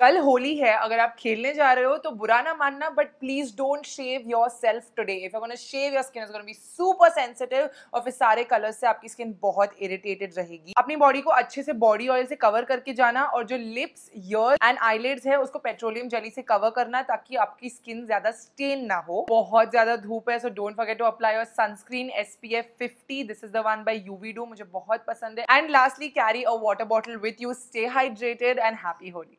कल होली है अगर आप खेलने जा रहे हो तो बुरा ना मानना but please don't shave yourself today if you shave your skin be super sensitive और फिर सारे कलर से आपकी स्किन बहुत इरिटेटेड रहेगी अपनी बॉडी को अच्छे से बॉडी ऑयल से कवर करके जाना और जो लिप्स ईयर एंड आईलेट्स है उसको पेट्रोलियम जली से कवर करना ताकि आपकी स्किन ज्यादा स्टेन ना हो बहुत ज्यादा धूप है so don't forget to apply your sunscreen S P F fifty this is the one by UV डू मुझे बहुत पसंद है and lastly carry a water bottle with you stay hydrated and happy Holi